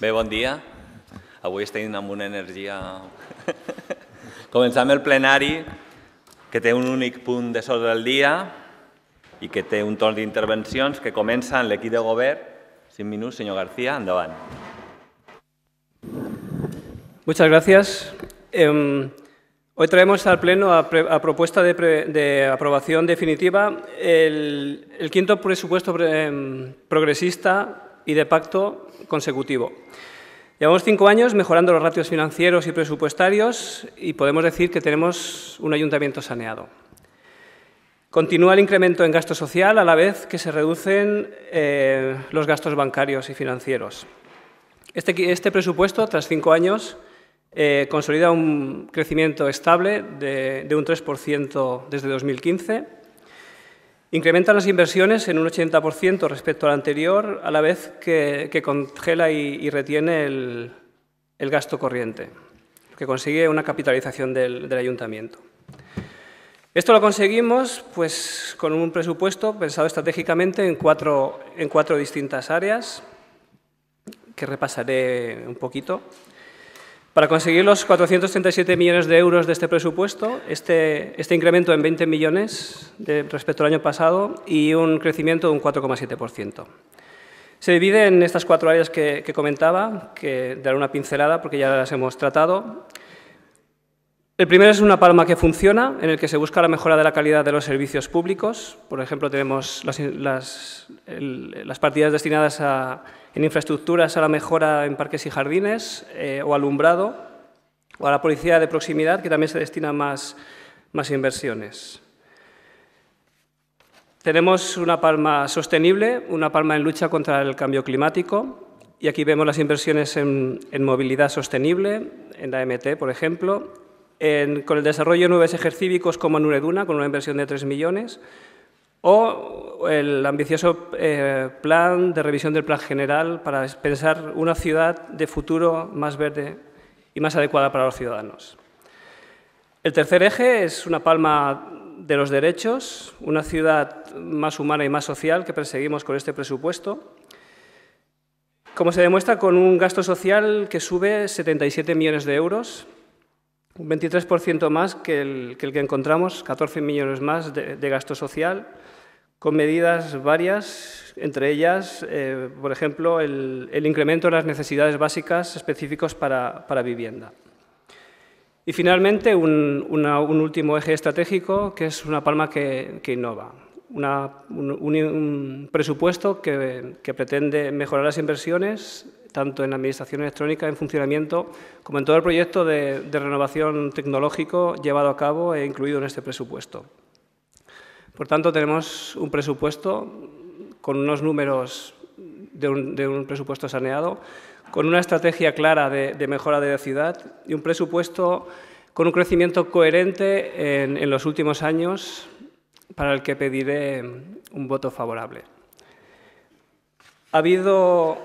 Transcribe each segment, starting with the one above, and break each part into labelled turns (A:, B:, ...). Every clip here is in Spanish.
A: Bé, bon dia. Avui estem amb una energía. Comenzamos el plenari, que té un único punto de sort del día... ...y que té un de intervenciones que comenzan en l'equip de govern. Sin minuts, señor García, endavant.
B: Muchas gracias. Em, hoy traemos al Pleno a, propuesta de, aprobación definitiva el, quinto presupuesto em, progresista y de pacto consecutivo. Llevamos cinco años mejorando los ratios financieros y presupuestarios y podemos decir que tenemos un ayuntamiento saneado. Continúa el incremento en gasto social a la vez que se reducen eh, los gastos bancarios y financieros. Este, este presupuesto, tras cinco años, eh, consolida un crecimiento estable de, de un 3% desde 2015 Incrementan las inversiones en un 80% respecto al anterior, a la vez que, congela y, retiene el, gasto corriente, que consigue una capitalización del, ayuntamiento. Esto lo conseguimos pues, con un presupuesto pensado estratégicamente en en cuatro distintas áreas, que repasaré un poquito. Para conseguir los 437 millones de euros de este presupuesto, este, este incremento en 20 millones respecto al año pasado y un crecimiento de un 4,7%. Se divide en estas cuatro áreas que, comentaba, que daré una pincelada porque ya las hemos tratado. El primero es una palma que funciona, en el que se busca la mejora de la calidad de los servicios públicos. Por ejemplo, tenemos las partidas destinadas a en infraestructuras a la mejora en parques y jardines eh, o alumbrado, o a la policía de proximidad, que también se destina más, más inversiones. Tenemos una palma sostenible, una palma en lucha contra el cambio climático, y aquí vemos las inversiones en, movilidad sostenible, en la MT, por ejemplo, con el desarrollo de nubes ejercívicos como Nureduna, con una inversión de 3 millones, o el ambicioso eh, plan de revisión del plan general para pensar una ciudad de futuro más verde y más adecuada para los ciudadanos. El tercer eje es una palma de los derechos, una ciudad más humana y más social que perseguimos con este presupuesto, como se demuestra con un gasto social que sube 77 millones de euros, un 23% más que el, que encontramos, 14 millones más de gasto social, con medidas varias, entre ellas, eh, por ejemplo, el, incremento de las necesidades básicas específicas para, vivienda. Y finalmente, un, último eje estratégico, que es una palma que, innova. un, presupuesto que, pretende mejorar las inversiones, tanto en la administración electrónica, en funcionamiento, como en todo el proyecto de, de renovación tecnológico llevado a cabo e incluido en este presupuesto. Por tanto, tenemos un presupuesto con unos números de un, presupuesto saneado, con una estrategia clara de, mejora de la ciudad y un presupuesto con un crecimiento coherente en, los últimos años para el que pediré un voto favorable. Ha habido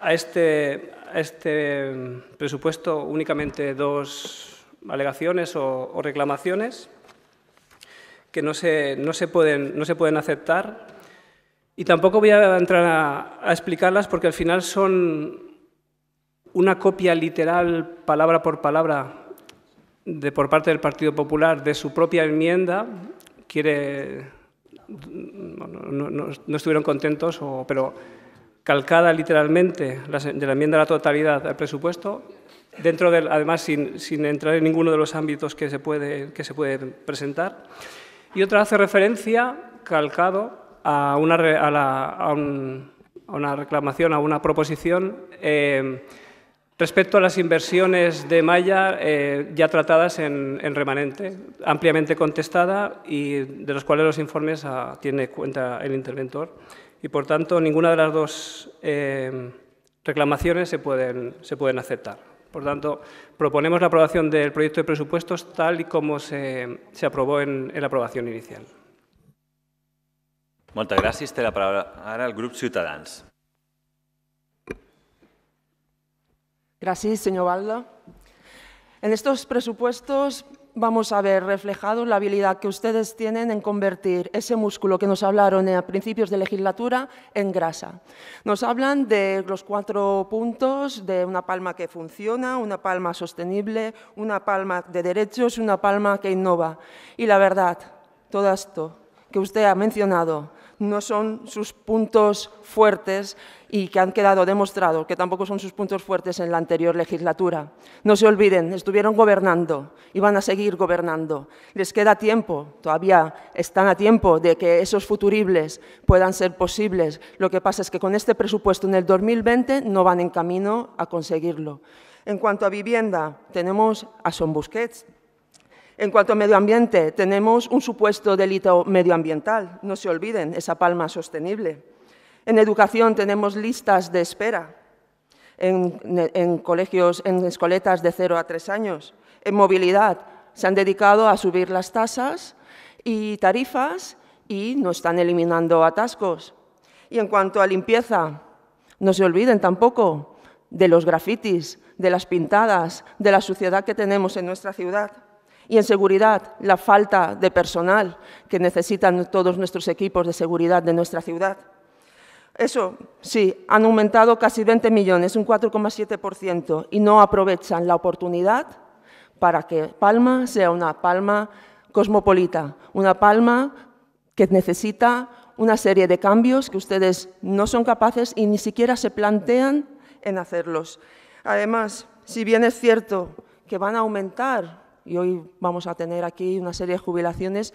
B: a este, este presupuesto únicamente dos alegaciones o reclamaciones que no se, pueden, no se pueden aceptar y tampoco voy a entrar a, explicarlas porque al final son una copia literal, palabra por palabra, de, por parte del Partido Popular de su propia enmienda. Quiere, no, estuvieron contentos, pero calcada literalmente de la enmienda a la totalidad del presupuesto, dentro del, además sin, entrar en ninguno de los ámbitos que se puede, que se puede presentar. Y otra hace referencia, calcado, a una, reclamación, a una proposición eh, respecto a las inversiones de Maya eh, ya tratadas en, remanente, ampliamente contestada y de los cuales los informes ah, tiene cuenta el interventor. Y, por tanto, ninguna de las dos eh, reclamaciones se se pueden aceptar. Por tanto, proponemos la aprobación del proyecto de presupuestos tal y como se, se aprobó en, la aprobación inicial.
A: Muchas gracias. Tiene la palabra ahora el Grupo Ciutadans.
C: Gracias, señor Valda. En estos presupuestos vamos a ver reflejado la habilidad que ustedes tienen en convertir ese músculo que nos hablaron a principios de legislatura en grasa. Nos hablan de los cuatro puntos de una palma que funciona, una palma sostenible, una palma de derechos, una palma que innova. Y la verdad, todo esto que usted ha mencionado no son sus puntos fuertes y que han quedado demostrado que tampoco son sus puntos fuertes en la anterior legislatura. No se olviden, estuvieron gobernando y van a seguir gobernando. Les queda tiempo, todavía están a tiempo de que esos futuribles puedan ser posibles. Lo que pasa es que con este presupuesto en el 2020 no van en camino a conseguirlo. En cuanto a vivienda, tenemos a Son Busquets, en cuanto a medio ambiente, tenemos un supuesto delito medioambiental, no se olviden, esa palma sostenible. En educación tenemos listas de espera en, colegios, en escoletas de 0 a 3 años. En movilidad se han dedicado a subir las tasas y tarifas y no están eliminando atascos. Y en cuanto a limpieza, no se olviden tampoco de los grafitis, de las pintadas, de la suciedad que tenemos en nuestra ciudad. Y en seguridad, la falta de personal que necesitan todos nuestros equipos de seguridad de nuestra ciudad. Eso sí, han aumentado casi 20 millones, un 4,7%, y no aprovechan la oportunidad para que Palma sea una Palma cosmopolita, una Palma que necesita una serie de cambios que ustedes no son capaces y ni siquiera se plantean en hacerlos. Además, si bien es cierto que van a aumentar y hoy vamos a tener aquí una serie de jubilaciones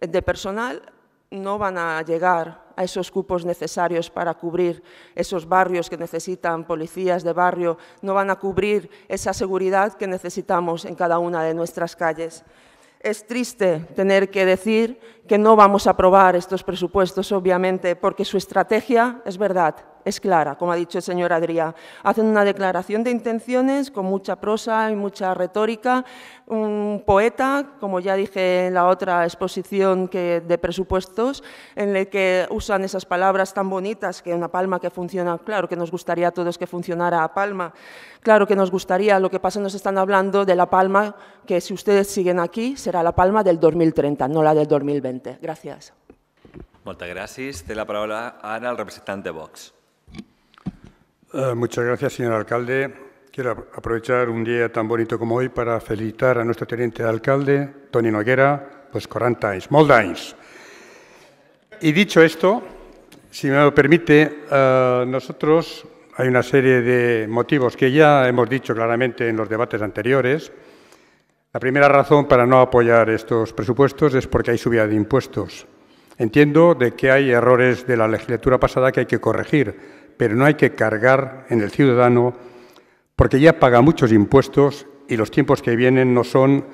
C: de personal, no van a llegar a esos cupos necesarios para cubrir esos barrios que necesitan policías de barrio, no van a cubrir esa seguridad que necesitamos en cada una de nuestras calles. Es triste tener que decir que no vamos a aprobar estos presupuestos, obviamente, porque su estrategia, es verdad, es clara, como ha dicho el señor Adrià. Hacen una declaración de intenciones con mucha prosa y mucha retórica. Un poeta, como ya dije en la otra exposición de presupuestos, en el que usan esas palabras tan bonitas que una palma que funciona, claro que nos gustaría a todos que funcionara a palma, claro que nos gustaría, lo que pasa nos están hablando de la palma que si ustedes siguen aquí será la palma del 2030, no la del 2020. Gracias.
A: Muchas gracias. Tiene la palabra Ana, el representante de Vox.
D: Eh, muchas gracias, señor alcalde. Quiero aprovechar un día tan bonito como hoy para felicitar a nuestro teniente alcalde, Tony Noguera, pues 40 Moldains. Y dicho esto, si me lo permite, eh, nosotros hay una serie de motivos que ya hemos dicho claramente en los debates anteriores. La primera razón para no apoyar estos presupuestos es porque hay subida de impuestos. Entiendo de que hay errores de la legislatura pasada que hay que corregir, pero no hay que cargar en el ciudadano porque ya paga muchos impuestos y los tiempos que vienen no son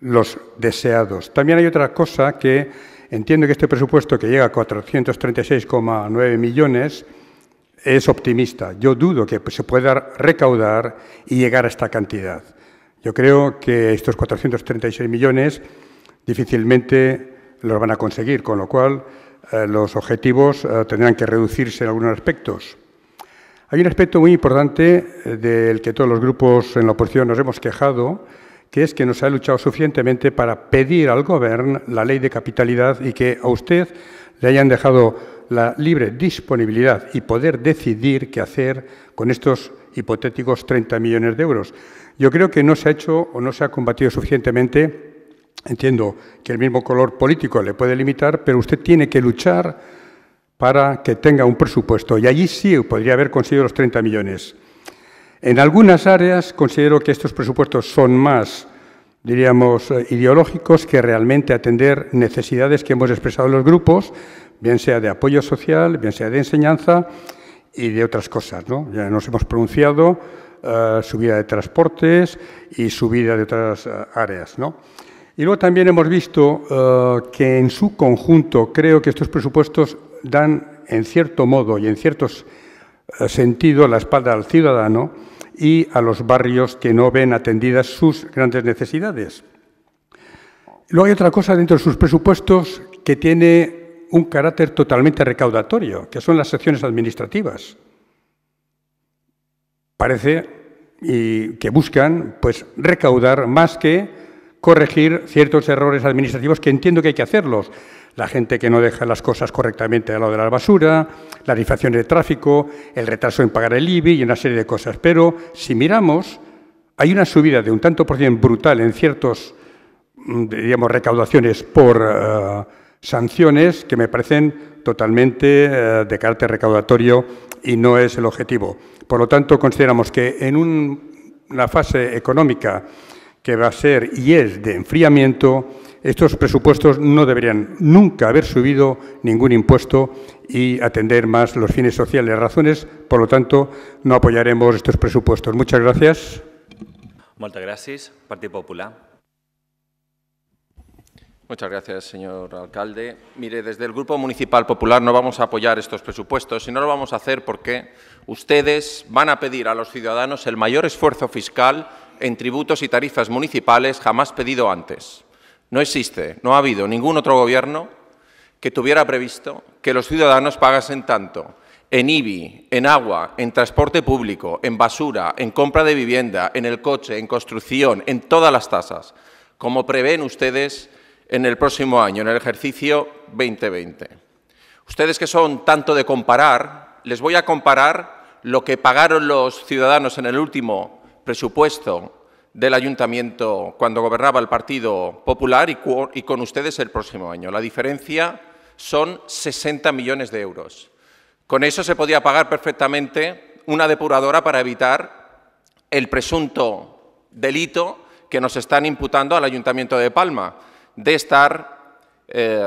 D: los deseados. También hay otra cosa que entiendo que este presupuesto que llega a 436,9 millones es optimista. Yo dudo que se pueda recaudar y llegar a esta cantidad. Yo creo que estos 436 millones difícilmente los van a conseguir, con lo cual eh, los objetivos eh, tendrán que reducirse en algunos aspectos. Hay un aspecto muy importante eh, del que todos los grupos en la oposición nos hemos quejado, que es que no se ha luchado suficientemente para pedir al Gobierno la ley de capitalidad y que a usted le hayan dejado la libre disponibilidad y poder decidir qué hacer con estos hipotéticos 30 millones de euros. Yo creo que no se ha hecho o no se ha combatido suficientemente Entiendo que el mismo color político le puede limitar, pero usted tiene que luchar para que tenga un presupuesto. Y allí sí podría haber conseguido los 30 millones. En algunas áreas considero que estos presupuestos son más, diríamos, eh, ideológicos que realmente atender necesidades que hemos expresado en los grupos, bien sea de apoyo social, bien sea de enseñanza y de otras cosas. Ya nos hemos pronunciado eh, subida de transportes y subida de otras eh, áreas. ¿no? Y luego también hemos visto eh, que en su conjunto creo que estos presupuestos dan en cierto modo y en ciertos eh, sentido la espalda al ciudadano y a los barrios que no ven atendidas sus grandes necesidades. Luego hay otra cosa dentro de sus presupuestos que tiene un carácter totalmente recaudatorio, que son las secciones administrativas. Parece y que buscan pues recaudar más que corregir ciertos errores administrativos que entiendo que hay que hacerlos. La gente que no deja las cosas correctamente al lado de la basura, ...la difracción de tráfico, el retraso en pagar el IBI y una serie de cosas. Pero si miramos, hay una subida de un tanto por ciento brutal en ciertos, mm, digamos, recaudaciones por eh, sanciones que me parecen totalmente eh, de carácter recaudatorio y no es el objetivo. Por lo tanto, consideramos que en una fase económica que va a ser y es de enfriamiento, estos presupuestos no deberían nunca haber subido ningún impuesto y atender más los fines sociales. Razones, por lo tanto, no apoyaremos estos presupuestos. Muchas gracias.
A: Muchas gracias, Partido Popular.
E: Muchas gracias, señor alcalde. Mire, desde el Grupo Municipal Popular no vamos a apoyar estos presupuestos y no lo vamos a hacer porque ustedes van a pedir a los ciudadanos el mayor esfuerzo fiscal en tributos y tarifas municipales jamás pedido antes. No existe, no ha habido ningún otro gobierno que tuviera previsto que los ciudadanos pagasen tanto en IBI, en agua, en transporte público, en basura, en compra de vivienda, en el coche, en construcción, en todas las tasas, como prevén ustedes en el próximo año, en el ejercicio 2020. Ustedes que son tanto de comparar, les voy a comparar lo que pagaron los ciudadanos en el último presupuesto del ayuntamiento cuando gobernaba el Partido Popular y, con ustedes el próximo año. La diferencia son 60 millones de euros. Con eso se podía pagar perfectamente una depuradora para evitar el presunto delito que nos están imputando al Ayuntamiento de Palma, de estar eh,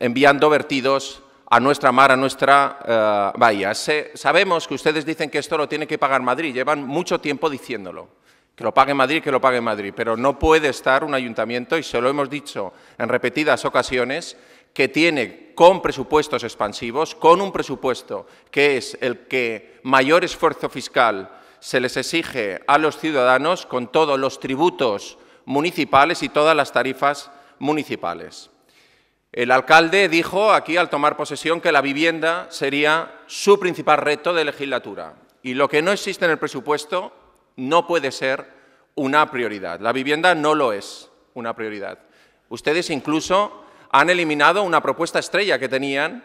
E: enviando vertidos a nuestra mar, a nuestra eh, bahía. sabemos que ustedes dicen que esto lo tiene que pagar Madrid, llevan mucho tiempo diciéndolo. Que lo pague Madrid, que lo pague Madrid, pero no puede estar un ayuntamiento, y se lo hemos dicho en repetidas ocasiones, que tiene con presupuestos expansivos, con un presupuesto que es el que mayor esfuerzo fiscal se les exige a los ciudadanos con todos los tributos municipales y todas las tarifas municipales. El alcalde dijo aquí al tomar posesión que la vivienda sería su principal reto de legislatura y lo que no existe en el presupuesto no puede ser una prioridad. La vivienda no lo es una prioridad. Ustedes incluso han eliminado una propuesta estrella que tenían,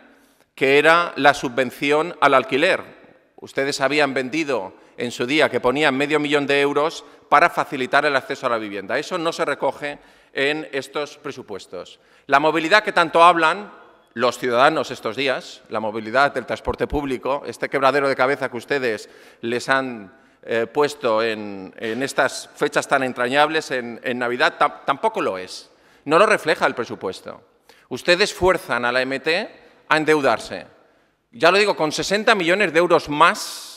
E: que era la subvención al alquiler. Ustedes habían vendido en su día que ponía medio millón de euros para facilitar el acceso a la vivienda. Eso no se recoge en estos presupuestos. La movilidad que tanto hablan los ciudadanos estos días, la movilidad del transporte público, este quebradero de cabeza que ustedes les han eh, puesto en, estas fechas tan entrañables en, en Navidad, tampoco lo es. No lo refleja el presupuesto. Ustedes fuerzan a la MT a endeudarse. Ya lo digo, con 60 millones de euros más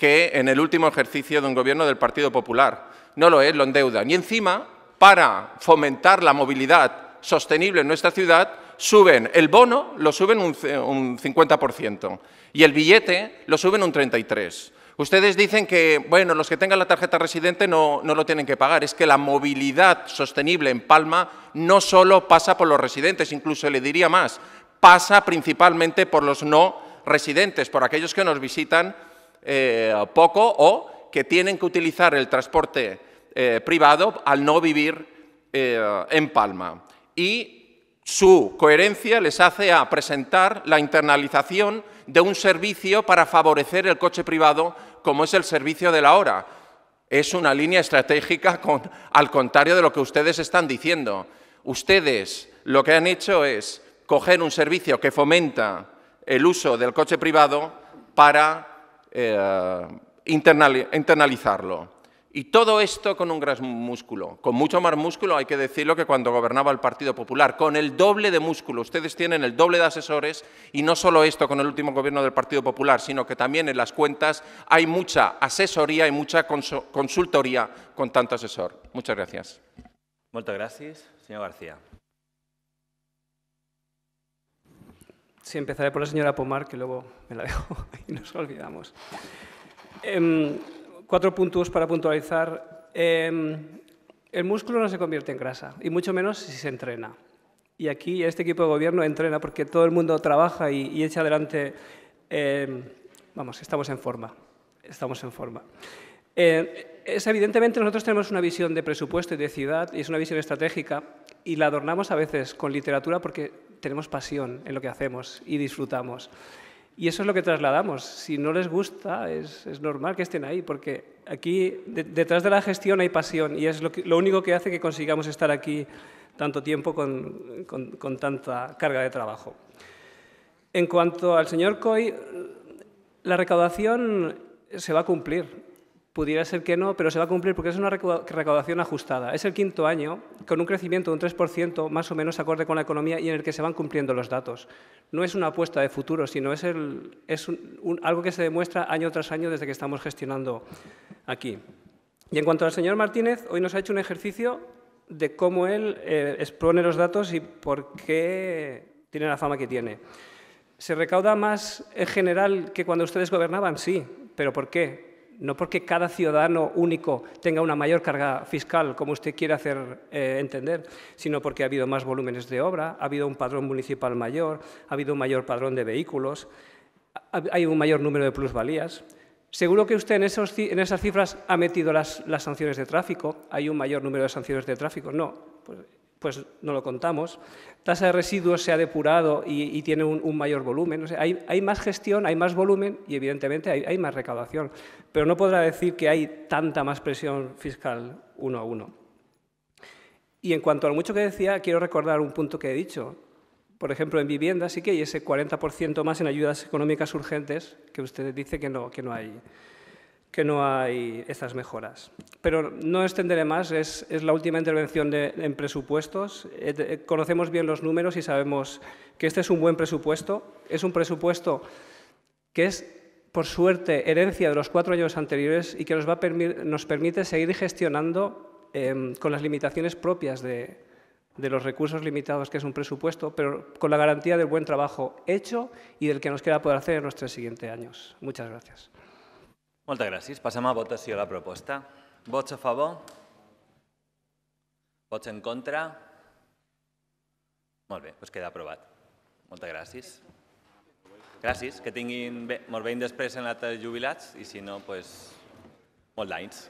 E: que en el último ejercicio de un gobierno del Partido Popular. No lo es, lo endeudan. Y encima, para fomentar la movilidad sostenible en nuestra ciudad, suben el bono, lo suben un, un 50% y el billete lo suben un 33%. Ustedes dicen que, bueno, los que tengan la tarjeta residente no, no, lo tienen que pagar. Es que la movilidad sostenible en Palma no solo pasa por los residentes, incluso le diría más, pasa principalmente por los no residentes, por aquellos que nos visitan eh, poco o que tienen que utilizar el transporte eh, privado al no vivir eh, en Palma. Y su coherencia les hace a presentar la internalización de un servicio para favorecer el coche privado como es el servicio de la hora. Es una línea estratégica con, al contrario de lo que ustedes están diciendo. Ustedes lo que han hecho es coger un servicio que fomenta el uso del coche privado para eh, internalizarlo. Y todo esto con un gran músculo, con mucho más músculo, hay que decirlo, que cuando gobernaba el Partido Popular, con el doble de músculo. Ustedes tienen el doble de asesores y no solo esto con el último gobierno del Partido Popular, sino que también en las cuentas hay mucha asesoría y mucha consultoría con tanto asesor. Muchas gracias.
A: Muchas gracias, señor García.
B: Sí, empezaré por la señora Pomar, que luego me la dejo y nos olvidamos. Em, cuatro puntos para puntualizar. Em, el músculo no se convierte en grasa, y mucho menos si se entrena. Y aquí este equipo de gobierno entrena porque todo el mundo trabaja y, y echa adelante. Em, vamos, estamos en forma. Estamos en forma. es evidentemente nosotros tenemos una visión de presupuesto y de ciudad y es una visión estratégica y la adornamos a veces con literatura porque tenemos pasión en lo que hacemos y disfrutamos. Y eso es lo que trasladamos. Si no les gusta, es, es normal que estén ahí, porque aquí detrás de la gestión hay pasión y es lo, único que hace que consigamos estar aquí tanto tiempo con, con, con tanta carga de trabajo. En cuanto al señor Coy, la recaudación se va a cumplir pudiera ser que no, pero se va a cumplir porque es una recaudación ajustada. Es el quinto año con un crecimiento de un 3% más o menos acorde con la economía y en el que se van cumpliendo los datos. No es una apuesta de futuro, sino es, el, es algo que se demuestra año tras año desde que estamos gestionando aquí. Y en cuanto al señor Martínez, hoy nos ha hecho un ejercicio de cómo él eh, expone los datos y por qué tiene la fama que tiene. ¿Se recauda más en general que cuando ustedes gobernaban? Sí, pero ¿por qué? no porque cada ciudadano único tenga una mayor carga fiscal, como usted quiere hacer eh, entender, sino porque ha habido más volúmenes de obra, ha habido un padrón municipal mayor, ha habido un mayor padrón de vehículos, hay un mayor número de plusvalías. Seguro que usted en, esas cifras ha metido las, sanciones de tráfico, hay un mayor número de sanciones de tráfico. No, pues pues no lo contamos. Tasa de residuos se ha depurado y, tiene un, mayor volumen. hay, más gestión, hay más volumen y evidentemente hay, más recaudación. Pero no podrá decir que hay tanta más presión fiscal uno a uno. Y en cuanto a lo mucho que decía, quiero recordar un punto que he dicho. Por ejemplo, en vivienda sí que hay ese 40% más en ayudas económicas urgentes que usted dice que no, que no hay que no hay estas mejoras. Pero no extenderé más, es, la última intervención en presupuestos. Eh, conocemos bien los números y sabemos que este es un buen presupuesto. Es un presupuesto que es, por suerte, herencia de los cuatro años anteriores y que nos, va nos permite seguir gestionando em, con las limitaciones propias de, de los recursos limitados que es un presupuesto, pero con la garantía del buen trabajo hecho y del que nos queda poder hacer en los tres siguientes años. Muchas gracias.
A: Moltes gràcies. Passem a votació a la proposta. Vots a favor? Vots en contra? Molt bé, doncs queda aprovat. Moltes gràcies. Gràcies, que tinguin bé, molt bé després en l'altre jubilats i si no, doncs,
B: molts anys.